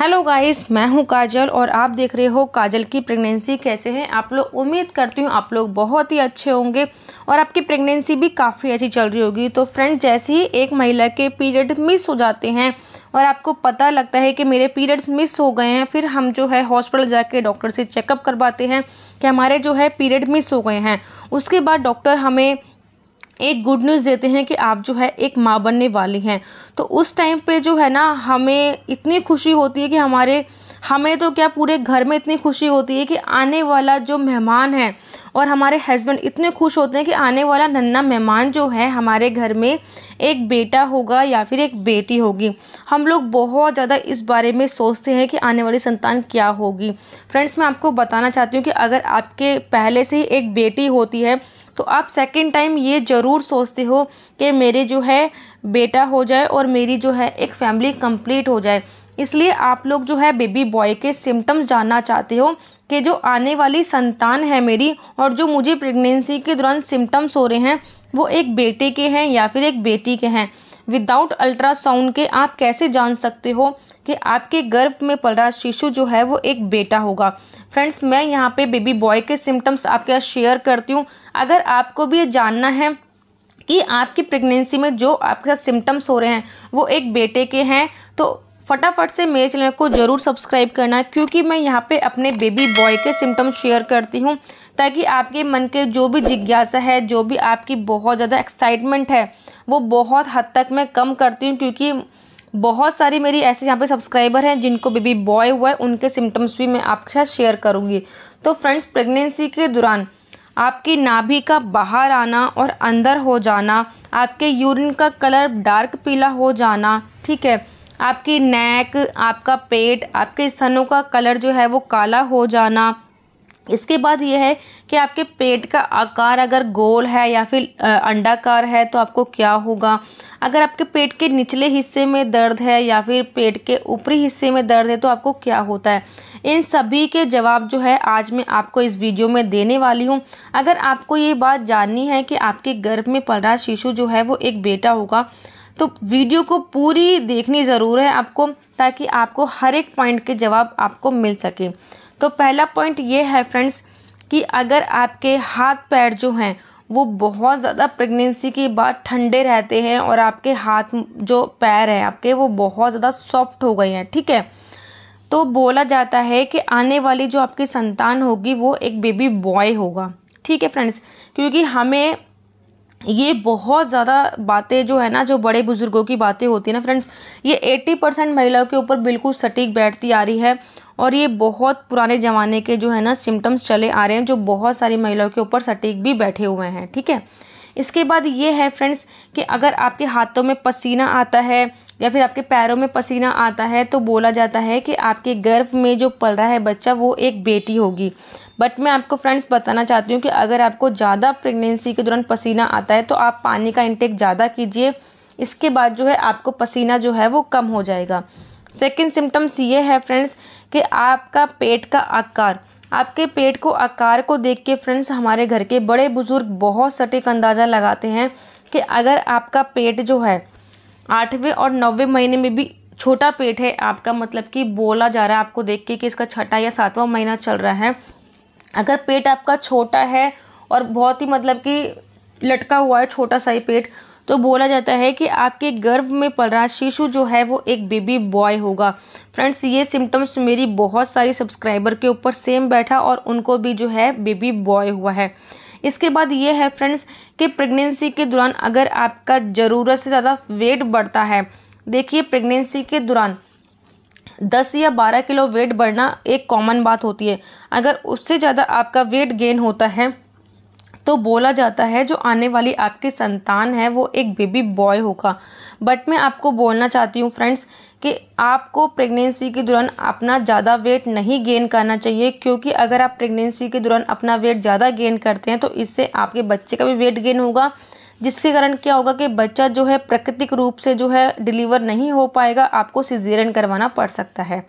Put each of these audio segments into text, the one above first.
hello guys मैं हूं काजल और आप देख रहे हो काजल की प्रेगनेंसी कैसे है आप लोग उम्मीद करती हूं आप लोग बहुत ही अच्छे होंगे और आपकी प्रेगनेंसी भी काफ़ी अच्छी चल रही होगी तो फ्रेंड जैसे ही एक महिला के पीरियड मिस हो जाते हैं और आपको पता लगता है कि मेरे पीरियड्स मिस हो गए हैं फिर हम जो है हॉस्पिटल जाके डॉक्टर से चेकअप करवाते हैं कि हमारे जो है पीरियड मिस हो गए हैं उसके बाद डॉक्टर हमें एक गुड न्यूज़ देते हैं कि आप जो है एक माँ बनने वाली हैं तो उस टाइम पे जो है ना हमें इतनी खुशी होती है कि हमारे हमें तो क्या पूरे घर में इतनी खुशी होती है कि आने वाला जो मेहमान है और हमारे हस्बैंड इतने खुश होते हैं कि आने वाला नन्ना मेहमान जो है हमारे घर में एक बेटा होगा या फिर एक बेटी होगी हम लोग बहुत ज़्यादा इस बारे में सोचते हैं कि आने वाली संतान क्या होगी फ्रेंड्स मैं आपको बताना चाहती हूँ कि अगर आपके पहले से ही एक बेटी होती है तो आप सेकेंड टाइम ये ज़रूर सोचते हो कि मेरे जो है बेटा हो जाए और मेरी जो है एक फैमिली कंप्लीट हो जाए इसलिए आप लोग जो है बेबी बॉय के सिम्टम्स जानना चाहते हो कि जो आने वाली संतान है मेरी और जो मुझे प्रेगनेंसी के दौरान सिम्टम्स हो रहे हैं वो एक बेटे के हैं या फिर एक बेटी के हैं विदाउट अल्ट्रासाउंड के आप कैसे जान सकते हो कि आपके गर्भ में पल रहा शिशु जो है वो एक बेटा होगा फ्रेंड्स मैं यहाँ पे बेबी बॉय के सिम्टम्स आपके साथ शेयर करती हूँ अगर आपको भी ये जानना है कि आपकी प्रेगनेंसी में जो आपके साथ सिम्टम्स हो रहे हैं वो एक बेटे के हैं तो फटाफट से मेरे चैनल को ज़रूर सब्सक्राइब करना क्योंकि मैं यहाँ पे अपने बेबी बॉय के सिम्टम्स शेयर करती हूँ ताकि आपके मन के जो भी जिज्ञासा है जो भी आपकी बहुत ज़्यादा एक्साइटमेंट है वो बहुत हद तक मैं कम करती हूँ क्योंकि बहुत सारी मेरी ऐसे यहाँ पे सब्सक्राइबर हैं जिनको बेबी बॉय हुआ है उनके सिम्टम्स भी मैं आपके साथ शेयर करूँगी तो फ्रेंड्स प्रेगनेंसी के दौरान आपकी नाभि का बाहर आना और अंदर हो जाना आपके यूरिन का कलर डार्क पीला हो जाना ठीक है आपकी नेक आपका पेट आपके स्थानों का कलर जो है वो काला हो जाना इसके बाद यह है कि आपके पेट का आकार अगर गोल है या फिर अंडाकार है तो आपको क्या होगा अगर आपके पेट के निचले हिस्से में दर्द है या फिर पेट के ऊपरी हिस्से में दर्द है तो आपको क्या होता है इन सभी के जवाब जो है आज मैं आपको इस वीडियो में देने वाली हूँ अगर आपको ये बात जाननी है कि आपके गर्भ में पल रहा शिशु जो है वो एक बेटा होगा तो वीडियो को पूरी देखनी ज़रूर है आपको ताकि आपको हर एक पॉइंट के जवाब आपको मिल सके तो पहला पॉइंट ये है फ्रेंड्स कि अगर आपके हाथ पैर जो हैं वो बहुत ज़्यादा प्रेगनेंसी के बाद ठंडे रहते हैं और आपके हाथ जो पैर हैं आपके वो बहुत ज़्यादा सॉफ्ट हो गए हैं ठीक है तो बोला जाता है कि आने वाली जो आपकी संतान होगी वो एक बेबी बॉय होगा ठीक है फ्रेंड्स क्योंकि हमें ये बहुत ज़्यादा बातें जो है ना जो बड़े बुज़ुर्गों की बातें होती हैं ना फ्रेंड्स ये 80 परसेंट महिलाओं के ऊपर बिल्कुल सटीक बैठती आ रही है और ये बहुत पुराने ज़माने के जो है ना सिम्टम्स चले आ रहे हैं जो बहुत सारी महिलाओं के ऊपर सटीक भी बैठे हुए हैं ठीक है इसके बाद ये है फ्रेंड्स कि अगर आपके हाथों में पसीना आता है या फिर आपके पैरों में पसीना आता है तो बोला जाता है कि आपके गर्भ में जो पल रहा है बच्चा वो एक बेटी होगी बट मैं आपको फ्रेंड्स बताना चाहती हूँ कि अगर आपको ज़्यादा प्रेगनेंसी के दौरान पसीना आता है तो आप पानी का इंटेक ज़्यादा कीजिए इसके बाद जो है आपको पसीना जो है वो कम हो जाएगा सेकेंड सिम्टम्स ये है फ्रेंड्स कि आपका पेट का आकार आपके पेट को आकार को देख के फ्रेंड्स हमारे घर के बड़े बुज़ुर्ग बहुत सटीक अंदाज़ा लगाते हैं कि अगर आपका पेट जो है आठवें और नौवें महीने में भी छोटा पेट है आपका मतलब कि बोला जा रहा है आपको देख के कि इसका छठा या सातवां महीना चल रहा है अगर पेट आपका छोटा है और बहुत ही मतलब कि लटका हुआ है छोटा सा ही पेट तो बोला जाता है कि आपके गर्भ में पल रहा शिशु जो है वो एक बेबी बॉय होगा फ्रेंड्स ये सिम्टम्स मेरी बहुत सारी सब्सक्राइबर के ऊपर सेम बैठा और उनको भी जो है बेबी बॉय हुआ है इसके बाद ये है फ्रेंड्स कि प्रेगनेंसी के दौरान अगर आपका ज़रूरत से ज़्यादा वेट बढ़ता है देखिए प्रेगनेंसी के दौरान दस या बारह किलो वेट बढ़ना एक कॉमन बात होती है अगर उससे ज़्यादा आपका वेट गेन होता है तो बोला जाता है जो आने वाली आपकी संतान है वो एक बेबी बॉय होगा बट मैं आपको बोलना चाहती हूँ फ्रेंड्स कि आपको प्रेगनेंसी के दौरान अपना ज़्यादा वेट नहीं गेन करना चाहिए क्योंकि अगर आप प्रेगनेंसी के दौरान अपना वेट ज़्यादा गेन करते हैं तो इससे आपके बच्चे का भी वेट गेन होगा जिसके कारण क्या होगा कि बच्चा जो है प्राकृतिक रूप से जो है डिलीवर नहीं हो पाएगा आपको सिजेरियन करवाना पड़ सकता है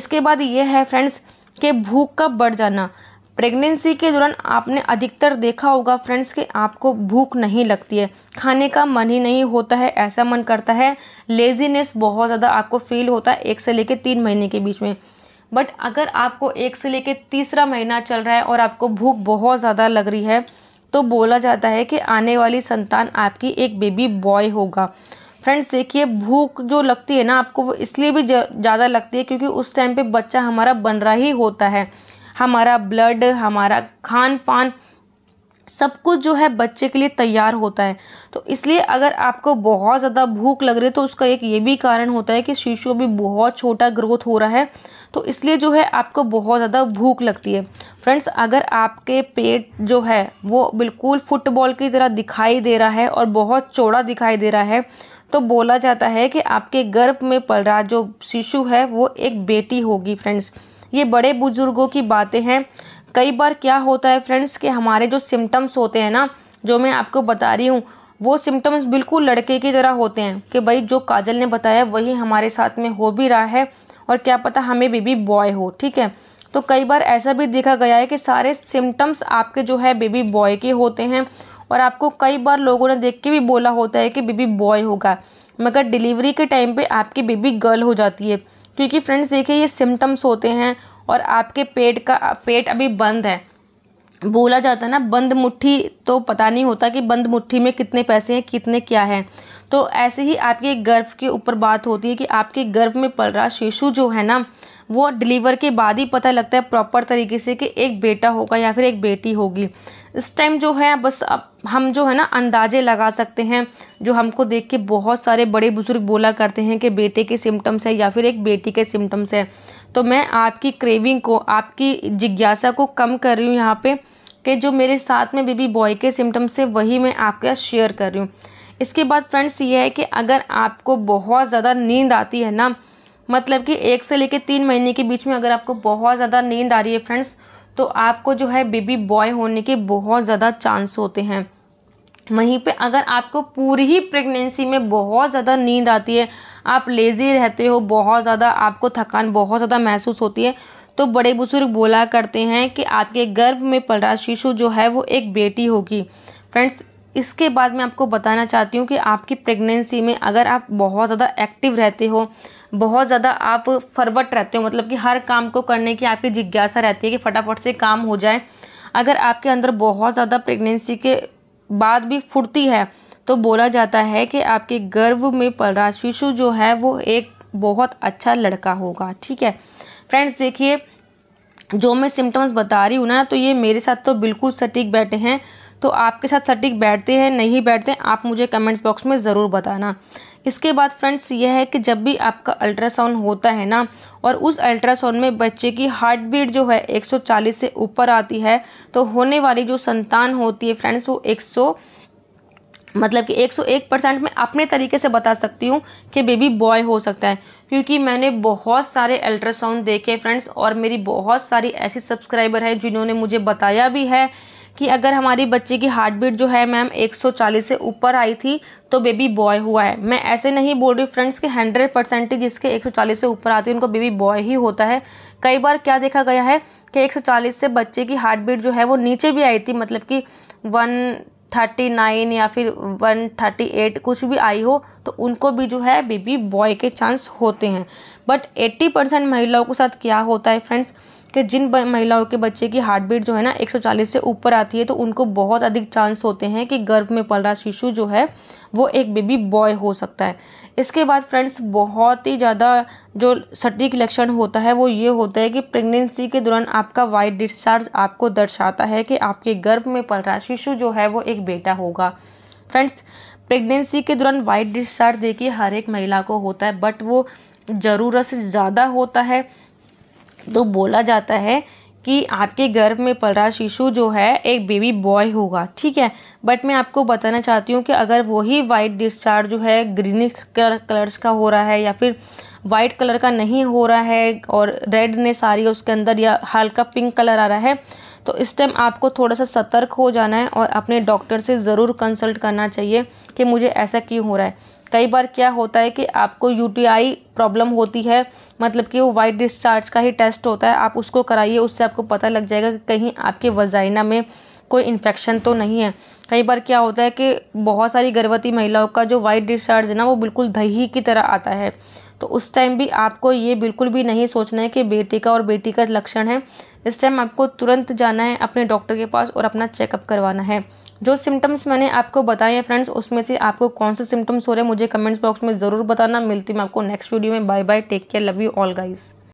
इसके बाद ये है फ्रेंड्स कि भूख का बढ़ जाना प्रेगनेंसी के दौरान आपने अधिकतर देखा होगा फ्रेंड्स कि आपको भूख नहीं लगती है खाने का मन ही नहीं होता है ऐसा मन करता है लेजीनेस बहुत ज़्यादा आपको फील होता है एक से लेकर तीन महीने के बीच में बट अगर आपको एक से लेकर तीसरा महीना चल रहा है और आपको भूख बहुत ज़्यादा लग रही है तो बोला जाता है कि आने वाली संतान आपकी एक बेबी बॉय होगा फ्रेंड्स देखिए भूख जो लगती है ना आपको वो इसलिए भी ज़्यादा लगती है क्योंकि उस टाइम पे बच्चा हमारा बन रहा ही होता है हमारा ब्लड हमारा खान पान सब कुछ जो है बच्चे के लिए तैयार होता है तो इसलिए अगर आपको बहुत ज़्यादा भूख लग रही है तो उसका एक ये भी कारण होता है कि शिशु भी बहुत छोटा ग्रोथ हो रहा है तो इसलिए जो है आपको बहुत ज़्यादा भूख लगती है फ्रेंड्स अगर आपके पेट जो है वो बिल्कुल फुटबॉल की तरह दिखाई दे रहा है और बहुत चौड़ा दिखाई दे रहा है तो बोला जाता है कि आपके गर्भ में पल रहा जो शिशु है वो एक बेटी होगी फ्रेंड्स ये बड़े बुजुर्गों की बातें हैं कई बार क्या होता है फ्रेंड्स कि हमारे जो सिम्टम्स होते हैं ना जो मैं आपको बता रही हूँ वो सिम्टम्स बिल्कुल लड़के की तरह होते हैं कि भाई जो काजल ने बताया वही हमारे साथ में हो भी रहा है और क्या पता हमें बेबी बॉय हो ठीक है तो कई बार ऐसा भी देखा गया है कि सारे सिम्टम्स आपके जो है बेबी बॉय के होते हैं और आपको कई बार लोगों ने देख के भी बोला होता है कि बेबी बॉय होगा मगर डिलीवरी के टाइम पे आपकी बेबी गर्ल हो जाती है क्योंकि फ्रेंड्स देखिए ये सिम्टम्स होते हैं और आपके पेट का पेट अभी बंद है बोला जाता है ना बंद मुट्ठी तो पता नहीं होता कि बंद मुट्ठी में कितने पैसे हैं कितने क्या है तो ऐसे ही आपके गर्भ के ऊपर बात होती है कि आपके गर्भ में पल रहा शिशु जो है ना वो डिलीवर के बाद ही पता लगता है प्रॉपर तरीके से कि एक बेटा होगा या फिर एक बेटी होगी इस टाइम जो है बस अब हम जो है ना अंदाजे लगा सकते हैं जो हमको देख के बहुत सारे बड़े बुज़ुर्ग बोला करते हैं कि बेटे के सिम्टम्स है या फिर एक बेटी के सिम्टम्स है तो मैं आपकी क्रेविंग को आपकी जिज्ञासा को कम कर रही हूँ यहाँ पे कि जो मेरे साथ में बेबी बॉय के सिम्टम्स थे वही मैं आपके साथ शेयर कर रही हूँ इसके बाद फ्रेंड्स ये है कि अगर आपको बहुत ज़्यादा नींद आती है ना मतलब कि एक से लेकर तीन महीने के बीच में अगर आपको बहुत ज़्यादा नींद आ रही है फ्रेंड्स तो आपको जो है बेबी बॉय होने के बहुत ज़्यादा चांस होते हैं वहीं पे अगर आपको पूरी ही प्रेगनेंसी में बहुत ज़्यादा नींद आती है आप लेज़ी रहते हो बहुत ज़्यादा आपको थकान बहुत ज़्यादा महसूस होती है तो बड़े बुजुर्ग बोला करते हैं कि आपके गर्भ में पल रहा शिशु जो है वो एक बेटी होगी फ्रेंड्स इसके बाद मैं आपको बताना चाहती हूँ कि आपकी प्रेगनेंसी में अगर आप बहुत ज़्यादा एक्टिव रहते हो बहुत ज़्यादा आप फरवट रहते हो मतलब कि हर काम को करने की आपकी जिज्ञासा रहती है कि फटाफट से काम हो जाए अगर आपके अंदर बहुत ज़्यादा प्रेगनेंसी के बाद भी फुर्ती है तो बोला जाता है कि आपके गर्भ में पल रहा शिशु जो है वो एक बहुत अच्छा लड़का होगा ठीक है फ्रेंड्स देखिए जो मैं सिम्टम्स बता रही हूँ ना तो ये मेरे साथ तो बिल्कुल सटीक बैठे हैं तो आपके साथ सटीक बैठते हैं नहीं बैठते आप मुझे कमेंट्स बॉक्स में ज़रूर बताना इसके बाद फ्रेंड्स यह है कि जब भी आपका अल्ट्रासाउंड होता है ना और उस अल्ट्रासाउंड में बच्चे की हार्ट बीट जो है 140 से ऊपर आती है तो होने वाली जो संतान होती है फ्रेंड्स वो 100 मतलब कि 101 परसेंट मैं अपने तरीके से बता सकती हूँ कि बेबी बॉय हो सकता है क्योंकि मैंने बहुत सारे अल्ट्रासाउंड देखे फ्रेंड्स और मेरी बहुत सारी ऐसी सब्सक्राइबर हैं जिन्होंने मुझे बताया भी है कि अगर हमारी बच्चे की हार्ट बीट जो है मैम 140 से ऊपर आई थी तो बेबी बॉय हुआ है मैं ऐसे नहीं बोल रही फ्रेंड्स कि हंड्रेड परसेंटेज जिसके 140 से ऊपर आती है उनको बेबी बॉय ही होता है कई बार क्या देखा गया है कि 140 से बच्चे की हार्ट बीट जो है वो नीचे भी आई थी मतलब कि वन थर्टी नाइन या फिर वन थर्टी एट कुछ भी आई हो तो उनको भी जो है बेबी बॉय के चांस होते हैं बट एट्टी परसेंट महिलाओं के साथ क्या होता है फ्रेंड्स कि जिन महिलाओं के बच्चे की हार्ट बीट जो है ना 140 से ऊपर आती है तो उनको बहुत अधिक चांस होते हैं कि गर्भ में पल रहा शिशु जो है वो एक बेबी बॉय हो सकता है इसके बाद फ्रेंड्स बहुत ही ज़्यादा जो सटीक लक्षण होता है वो ये होता है कि प्रेगनेंसी के दौरान आपका वाइट डिस्चार्ज आपको दर्शाता है कि आपके गर्भ में पल रहा शिशु जो है वो एक बेटा होगा फ्रेंड्स प्रेगनेंसी के दौरान वाइट डिस्चार्ज देखिए हर एक महिला को होता है बट वो ज़रूरत से ज़्यादा होता है तो बोला जाता है कि आपके गर्भ में पल रहा शिशु जो है एक बेबी बॉय होगा ठीक है बट मैं आपको बताना चाहती हूँ कि अगर वही वाइट डिस्चार्ज जो है ग्रीनिश कलर कलर्स का हो रहा है या फिर वाइट कलर का नहीं हो रहा है और रेड ने सारी उसके अंदर या हल्का पिंक कलर आ रहा है तो इस टाइम आपको थोड़ा सा सतर्क हो जाना है और अपने डॉक्टर से ज़रूर कंसल्ट करना चाहिए कि मुझे ऐसा क्यों हो रहा है कई बार क्या होता है कि आपको यूटीआई प्रॉब्लम होती है मतलब कि वो वाइट डिस्चार्ज का ही टेस्ट होता है आप उसको कराइए उससे आपको पता लग जाएगा कि कहीं आपके वजाइना में कोई इन्फेक्शन तो नहीं है कई बार क्या होता है कि बहुत सारी गर्भवती महिलाओं का जो वाइट डिस्चार्ज है ना वो बिल्कुल दही की तरह आता है तो उस टाइम भी आपको ये बिल्कुल भी नहीं सोचना है कि बेटी का और बेटी का लक्षण है इस टाइम आपको तुरंत जाना है अपने डॉक्टर के पास और अपना चेकअप करवाना है जो सिम्टम्स मैंने आपको बताए हैं फ्रेंड्स उसमें से आपको कौन से सिम्टम्स हो रहे हैं मुझे कमेंट्स बॉक्स में ज़रूर बताना मिलती मैं आपको नेक्स्ट वीडियो में bye bye take care love you all guys